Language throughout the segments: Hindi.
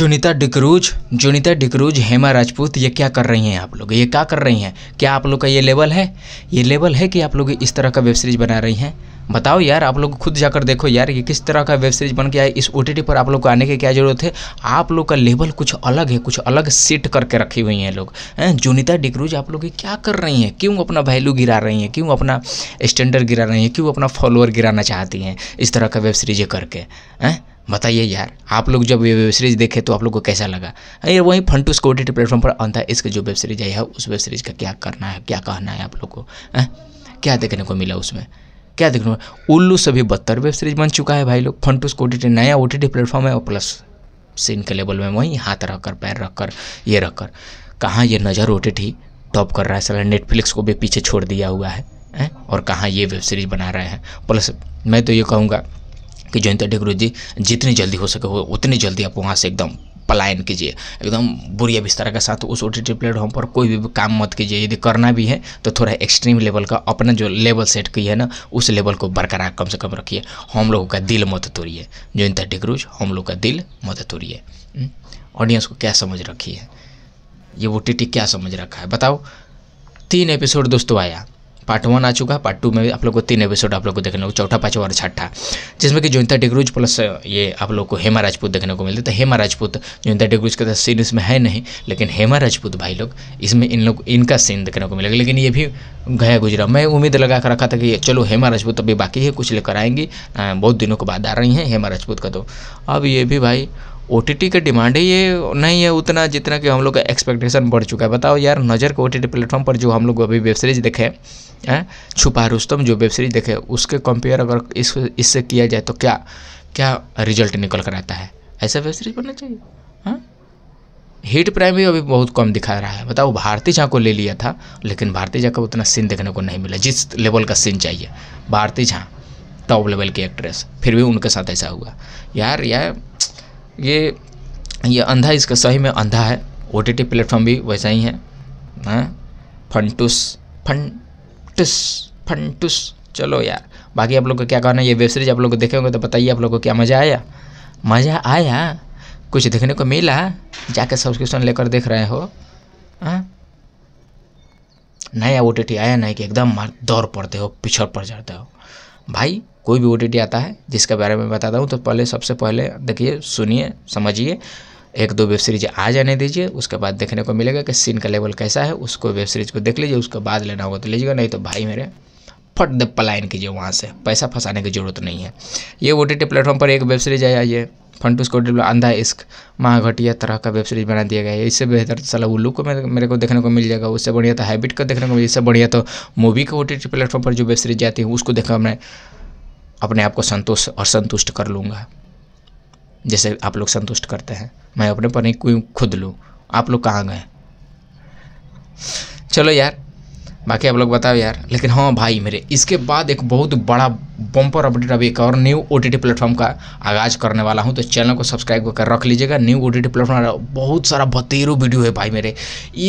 जुनिता डिक्रूज जुनिता डिक्रूज हेमा राजपूत ये क्या कर रही हैं आप लोग ये क्या कर रही हैं क्या आप लोग का ये लेवल है ये लेवल है कि आप लोग इस तरह का वेब सीरीज़ बना रही हैं बताओ यार आप लोग खुद जाकर देखो यार ये किस तरह का वेब सीरीज बन के आए इस ओ पर आप लोग को आने की क्या जरूरत है आप लोग का लेवल कुछ अलग है कुछ अलग सेट करके रखी हुई हैं लोग हैं जुनिता डिक्रूज आप लोग क्या कर रही हैं क्यों अपना वैल्यू गिरा रही हैं क्यों अपना स्टैंडर्ड गिरा रही हैं क्यों अपना फॉलोअर गिराना चाहती हैं इस तरह का वेब सीरीज करके हैं बताइए यार आप लोग जब ये वेब सीरीज़ देखे तो आप लोग को कैसा लगा अरे वहीं फन टू स्कोटेड प्लेटफॉर्म पर अंत है इसके जो वेब सीरीज आई है उस वेब सीरीज़ का क्या करना है क्या कहना है आप लोग को है? क्या देखने को मिला उसमें क्या देखने को उल्लू सभी बदतर वेब सीरीज बन चुका है भाई लोग फंटूस टू नया ओ प्लेटफॉर्म है और प्लस सीन के लेवल में वहीं हाथ रखकर पैर रखकर ये रखकर कहाँ ये नज़र ओ टी टॉप कर रहा है सला नेटफ्लिक्स को भी पीछे छोड़ दिया हुआ है, ए और कहाँ ये वेब सीरीज़ बना रहे हैं प्लस मैं तो ये कहूँगा कि जयंता ठाकुर जी जितनी जल्दी हो सके हो उतनी जल्दी आप वहाँ से एकदम पलायन कीजिए एकदम बुरिया बिस्तर के साथ उस ओ टी प्लेटफॉर्म पर कोई भी काम मत कीजिए यदि करना भी है तो थोड़ा एक्सट्रीम लेवल का अपना जो लेवल सेट की है ना उस लेवल को बरकरार कम से कम रखिए हम लोगों का दिल मत तोड़िए जयंता टिकरूज हम लोग का दिल मत तोड़िए ऑडियंस हम्म? को क्या समझ रखी है ये वो टी क्या समझ रखा है बताओ तीन एपिसोड दोस्तों आया पार्ट वन आ चुका पार्ट टू में आप लोग को तीन एपिसोड आप लोग को देखने को चौथा पाँचवा और छठा जिसमें कि जोनता डिग्रूज प्लस ये आप लोग को हेमा राजपूत देखने को मिलते तो हेमा राजपूत जोनता डिग्रूज का सीन तो इसमें है नहीं लेकिन हेमा राजपूत भाई लोग इसमें इन लोग इनका सीन देखने को मिलेगा लेकिन ये भी गया गुजरा मैं उम्मीद लगा कर रखा था कि चलो हेमा राजपूत अभी बाकी है कुछ लेकर आएंगी बहुत दिनों के बाद आ रही हैं हेमा राजपूत का तो अब ये भी भाई ओ का डिमांड ही ये नहीं है उतना जितना कि हम लोग का एक्सपेक्टेशन बढ़ चुका है बताओ यार नज़र के ओ टी प्लेटफॉर्म पर जो हम लोग अभी वेब सीरीज़ देखे हैं छुपा रुस्तम जो वेब सीरीज़ देखे उसके कंपेयर अगर इस इससे किया जाए तो क्या क्या रिजल्ट निकल कर आता है ऐसा वेब सीरीज़ बनना चाहिए हाँ हिट प्राइम भी अभी बहुत कम दिखा रहा है बताओ भारती झा को ले लिया था लेकिन भारती झा का उतना सीन देखने को नहीं मिला जिस लेवल का सीन चाहिए भारती झा टॉप लेवल की एक्ट्रेस फिर भी उनके साथ ऐसा हुआ यार यार ये ये अंधा इसका सही में अंधा है ओ टी टी प्लेटफॉर्म भी वैसा ही है हाँ? फंटुस फंटूस फंटूस चलो यार बाकी आप लोग को क्या कहना है ये वेब सीरीज आप लोग को देखेंगे तो बताइए आप लोग को क्या मज़ा आया मज़ा आया कुछ देखने को मिला जाके सब्सक्रिप्शन लेकर देख रहे हो हाँ? नया ओ टी टी आया नहीं कि एकदम मार दौड़ पड़ते हो पिछड़ पड़ जाते हो भाई कोई भी ओ आता है जिसके बारे में बताता हूँ तो पहले सबसे पहले देखिए सुनिए समझिए एक दो वेब सीरीज आ जाने दीजिए उसके बाद देखने को मिलेगा कि सीन का लेवल कैसा है उसको वेब सीरीज को देख लीजिए उसके बाद लेना होगा तो लीजिएगा नहीं तो भाई मेरे फट पलायन कीजिए वहाँ से पैसा फंसाने की जरूरत नहीं है ये ओ टी प्लेटफॉर्म पर एक वेब सीरीज आया ये फंटूस को अंधा इश्क महाघटिया तरह का वेब सीरीज बना दिया गया है इससे बेहतर साला उल्लू को मेरे को देखने को मिल जाएगा उससे बढ़िया तो हैबिट का देखने को मिल इससे बढ़िया तो मूवी के ओ टी प्लेटफॉर्म पर जो वेब सीरीज आती है उसको देखकर मैं अपने आप को संतोष और संतुष्ट कर लूँगा जैसे आप लोग संतुष्ट करते हैं मैं अपने पर नहीं खुद लूँ आप लोग कहाँ गए चलो यार बाकी आप लोग बताओ यार लेकिन हाँ भाई मेरे इसके बाद एक बहुत बड़ा बम्पर अपडेट अभी एक और न्यू ओ टी प्लेटफॉर्म का आगाज़ करने वाला हूँ तो चैनल को सब्सक्राइब कर रख लीजिएगा न्यू ओ टी प्लेटफॉर्म बहुत सारा बतेरू वीडियो है भाई मेरे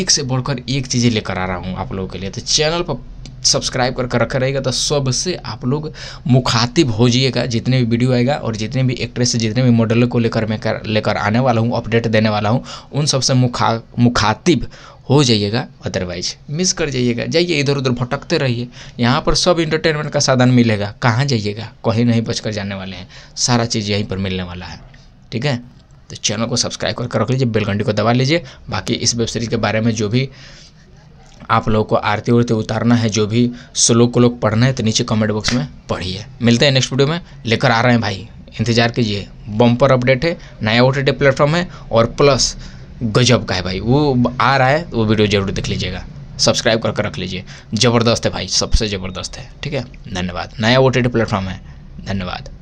एक से बढ़कर एक चीज़ें लेकर आ रहा हूँ आप लोगों के लिए तो चैनल पर सब्सक्राइब करके रखा रहेगा तो सबसे आप लोग मुखातिब हो जाइएगा जितने भी वीडियो आएगा और जितने भी एक्ट्रेस जितने भी मॉडल को लेकर मैं कर लेकर आने वाला हूँ अपडेट देने वाला हूँ उन सबसे मुखा मुखातिब हो जाइएगा अदरवाइज मिस कर जाइएगा जाइए इधर उधर भटकते रहिए यहाँ पर सब इंटरटेनमेंट का साधन मिलेगा कहाँ जाइएगा कहीं नहीं बचकर जाने वाले हैं सारा चीज़ यहीं पर मिलने वाला है ठीक है तो चैनल को सब्सक्राइब करके रख लीजिए बेलगंडी को दबा लीजिए बाकी इस वेब सीरीज़ के बारे में जो भी आप लोगों को आरती उरती उतारना है जो भी स्लोक लोग पढ़ना है तो नीचे कमेंट बॉक्स में पढ़िए मिलते हैं नेक्स्ट वीडियो में लेकर आ रहे हैं भाई इंतजार कीजिए बम्पर अपडेट है नया ओ प्लेटफॉर्म है और प्लस गजब का है भाई वो आ रहा है तो वो वीडियो जरूर देख लीजिएगा सब्सक्राइब करके रख लीजिए ज़बरदस्त है भाई सबसे ज़बरदस्त है ठीक है धन्यवाद नया ओ टी प्लेटफॉर्म है धन्यवाद